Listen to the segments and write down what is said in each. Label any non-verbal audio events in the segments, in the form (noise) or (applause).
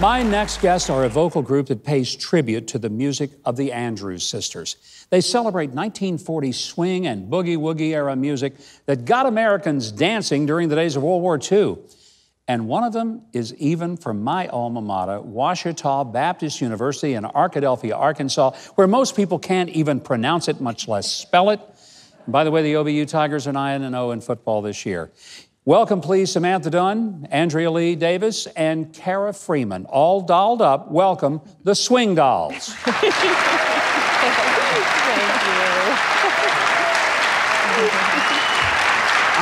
My next guests are a vocal group that pays tribute to the music of the Andrews sisters. They celebrate 1940 swing and boogie woogie era music that got Americans dancing during the days of World War II. And one of them is even from my alma mater, Washita Baptist University in Arkadelphia, Arkansas, where most people can't even pronounce it, much less spell it. And by the way, the OBU Tigers are 9 0 in football this year. Welcome, please, Samantha Dunn, Andrea Lee Davis, and Kara Freeman, all dolled up. Welcome, the Swing Dolls. (laughs) Thank you.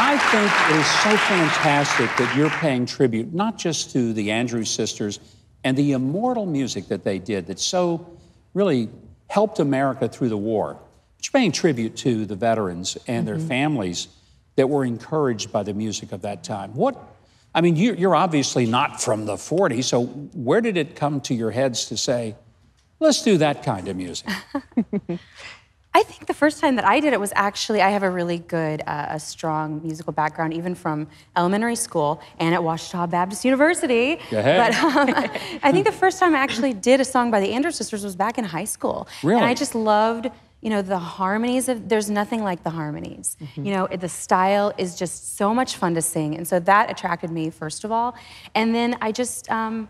I think it is so fantastic that you're paying tribute not just to the Andrews sisters and the immortal music that they did that so really helped America through the war, but you're paying tribute to the veterans and mm -hmm. their mm-hmm. families that were encouraged by the music of that time? What, I mean, you, are obviously not from the 40s, so where did it come to your heads to say, let's do that kind of music? (laughs) I think the first time that I did it was actually, I have a really good, uh, a strong musical background, even from elementary school and at Washita Baptist University. Go ahead. But um, (laughs) I think the first time I actually did a song by the Andrews Sisters was back in high school. Really? And I just loved you know the harmonies of there's nothing like the harmonies mm-hmm. you know the style is just so much fun to sing and so that attracted me first of all and then i just um,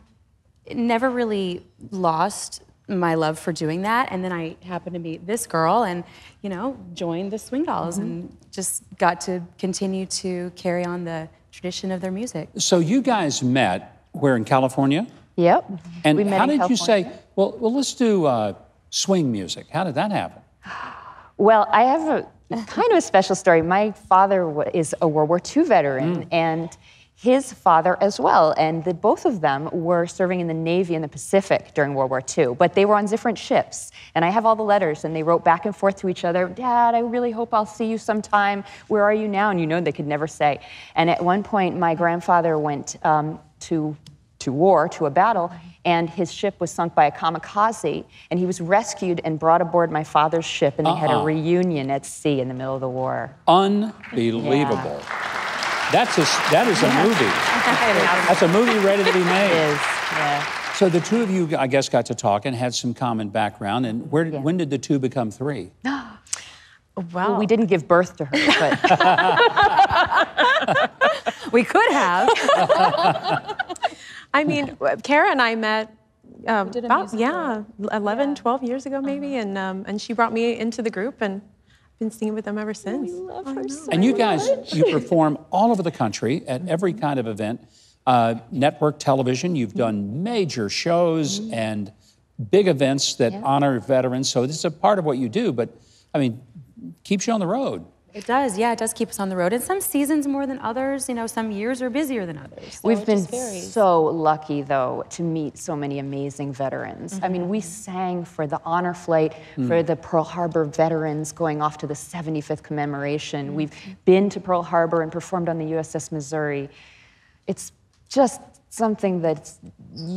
never really lost my love for doing that and then i happened to meet this girl and you know joined the swing dolls mm-hmm. and just got to continue to carry on the tradition of their music so you guys met where in california yep and how did california. you say well, well let's do uh, swing music how did that happen well, I have a kind of a special story. My father is a World War II veteran, mm. and his father as well. And the, both of them were serving in the Navy in the Pacific during World War II, but they were on different ships. And I have all the letters, and they wrote back and forth to each other Dad, I really hope I'll see you sometime. Where are you now? And you know, they could never say. And at one point, my grandfather went um, to to war, to a battle, and his ship was sunk by a kamikaze, and he was rescued and brought aboard my father's ship, and they uh had a uh-huh. reunion at sea in the middle of the war. Unbelievable. Yeah. That's a, that is a yeah. movie. (laughs) That's a movie ready to be made. It is, yeah. So the two of you, I guess, got to talk and had some common background. And where, yeah. when did the two become three? (gasps) wow. Well, we didn't give birth to her, but (laughs) (laughs) we could have. I mean, uh, Kara and I met um, about, yeah, 11, yeah. 12 years ago maybe, uh-huh. and um, and she brought me into the group and I've been singing with them ever since. We love her so and you guys, much. you (laughs) perform all over the country at every mm-hmm. kind of event, uh, network television. You've mm-hmm. done major shows mm-hmm. and big events that yeah. honor veterans. So this is a part of what you do. But I mean, keeps you on the road. It does, yeah, it does keep us on the road. And some seasons more than others, you know, some years are busier than others. So We've been so lucky, though, to meet so many amazing veterans. Mm -hmm. I mean, we mm-hmm. sang for the honor flight mm. for the Pearl Harbor veterans going off to the 75th commemoration. Mm -hmm. We've been to Pearl Harbor and performed on the USS Missouri. It's just something that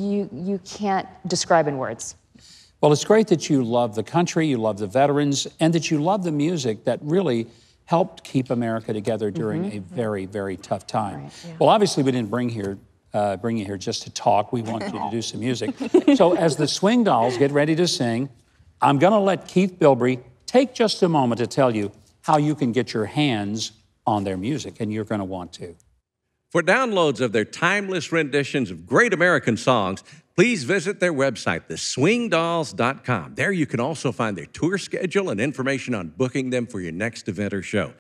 you, you can't describe in words. Well, it's great that you love the country, you love the veterans, and that you love the music that really helped keep America together during mm -hmm. a very, very tough time. Right, yeah. Well, obviously, we didn't bring here uh, bring you here just to talk. We want you to do some music. (laughs) so, as the Swing Dolls get ready to sing, I'm going to let Keith Bilbrey take just a moment to tell you how you can get your hands on their music, and you're going to want to. For downloads of their timeless renditions of great American songs, please visit their website, theswingdolls.com. There you can also find their tour schedule and information on booking them for your next event or show.